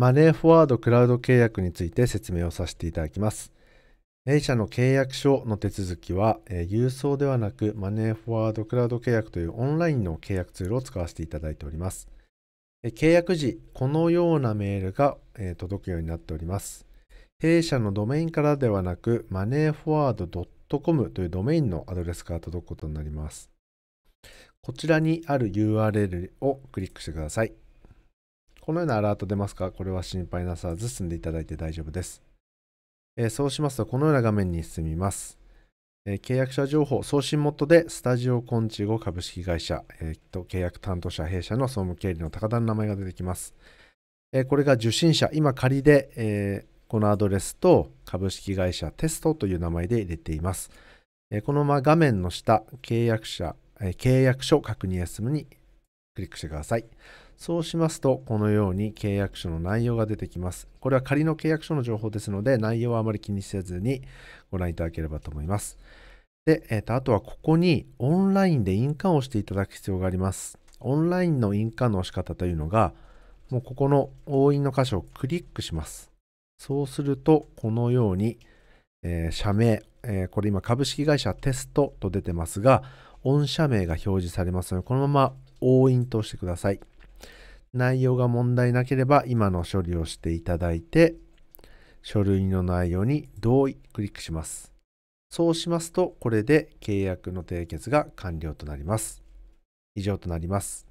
マネーフォワードクラウド契約について説明をさせていただきます。A 社の契約書の手続きは、えー、郵送ではなくマネーフォワードクラウド契約というオンラインの契約ツールを使わせていただいております。え契約時、このようなメールが、えー、届くようになっております。弊社のドメインからではなく、マネーフォワード .com というドメインのアドレスから届くことになります。こちらにある URL をクリックしてください。このようなアラート出ますかこれは心配なさず進んでいただいて大丈夫です。えー、そうしますと、このような画面に進みます。えー、契約者情報送信元で、スタジオコンチゴ株式会社、えー、と契約担当者弊社の総務経理の高田の名前が出てきます。えー、これが受信者、今仮で、えー、このアドレスと株式会社テストという名前で入れています。えー、このまま画面の下、契約者、えー、契約書確認 SM にクリックしてください。そうしますと、このように契約書の内容が出てきます。これは仮の契約書の情報ですので、内容はあまり気にせずにご覧いただければと思います。で、えー、とあとはここにオンラインで印鑑をしていただく必要があります。オンラインの印鑑の仕方というのが、もうここの押印の箇所をクリックします。そうすると、このように、えー、社名、えー、これ今株式会社テストと出てますが、御社名が表示されますので、このまま押印としてください。内容が問題なければ今の処理をしていただいて、書類の内容に同意クリックします。そうしますと、これで契約の締結が完了となります。以上となります。